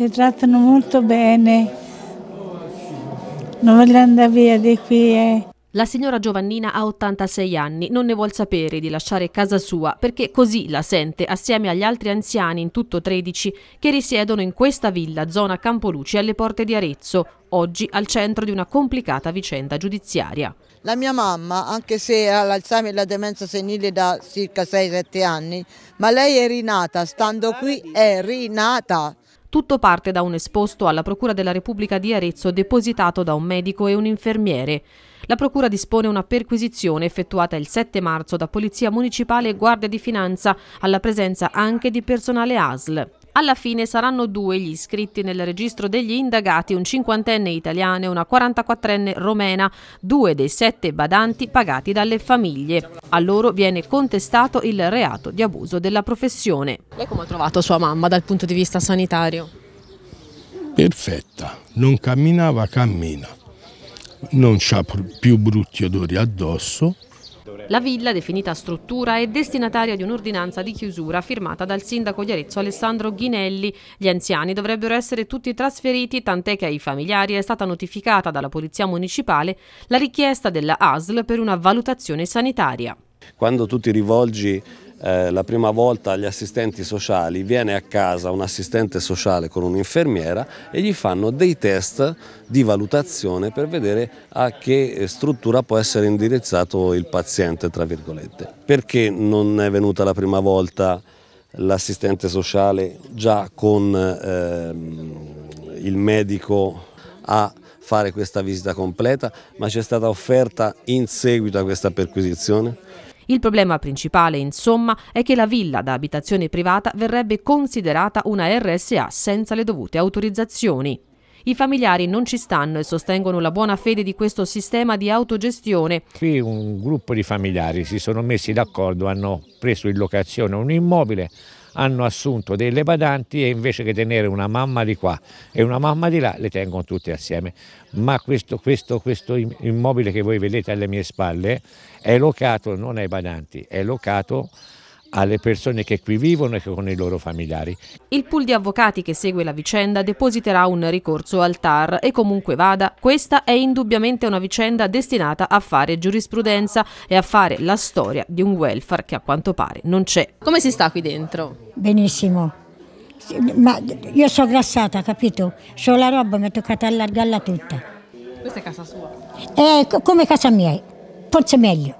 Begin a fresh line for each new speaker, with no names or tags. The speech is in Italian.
Ti trattano molto bene. Non voglio andare via di qui. Eh.
La signora Giovannina ha 86 anni, non ne vuol sapere di lasciare casa sua perché così la sente assieme agli altri anziani, in tutto 13, che risiedono in questa villa, zona Campoluci, alle porte di Arezzo, oggi al centro di una complicata vicenda giudiziaria. La mia mamma, anche se ha l'Alzheimer e la demenza senile da circa 6-7 anni, ma lei è rinata, stando qui è rinata, tutto parte da un esposto alla Procura della Repubblica di Arezzo depositato da un medico e un infermiere. La Procura dispone una perquisizione effettuata il 7 marzo da Polizia Municipale e Guardia di Finanza alla presenza anche di personale ASL. Alla fine saranno due gli iscritti nel registro degli indagati, un cinquantenne italiano e una 44enne romena, due dei sette badanti pagati dalle famiglie. A loro viene contestato il reato di abuso della professione. Lei come ha trovato sua mamma dal punto di vista sanitario?
Perfetta, non camminava, cammina. Non ha più brutti odori addosso,
la villa, definita struttura, è destinataria di un'ordinanza di chiusura firmata dal sindaco di Arezzo Alessandro Ghinelli. Gli anziani dovrebbero essere tutti trasferiti, tant'è che ai familiari è stata notificata dalla Polizia Municipale la richiesta della ASL per una valutazione sanitaria.
Quando tu ti rivolgi eh, la prima volta agli assistenti sociali, viene a casa un assistente sociale con un'infermiera e gli fanno dei test di valutazione per vedere a che struttura può essere indirizzato il paziente, tra virgolette. Perché non è venuta la prima volta l'assistente sociale già con eh, il medico a fare questa visita completa, ma ci è stata offerta in seguito a questa perquisizione?
Il problema principale, insomma, è che la villa da abitazione privata verrebbe considerata una RSA senza le dovute autorizzazioni. I familiari non ci stanno e sostengono la buona fede di questo sistema di autogestione.
Qui un gruppo di familiari si sono messi d'accordo, hanno preso in locazione un immobile hanno assunto delle badanti e invece che tenere una mamma di qua e una mamma di là le tengono tutte assieme. Ma questo, questo, questo immobile che voi vedete alle mie spalle è locato non ai badanti, è locato alle persone che qui vivono e con i loro familiari.
Il pool di avvocati che segue la vicenda depositerà un ricorso al TAR e comunque vada, questa è indubbiamente una vicenda destinata a fare giurisprudenza e a fare la storia di un welfare che a quanto pare non c'è. Come si sta qui dentro?
Benissimo. Ma io sono grassata, capito? C'ho la roba, mi è toccata allargarla tutta.
Questa è casa sua?
È eh, come casa mia, forse meglio.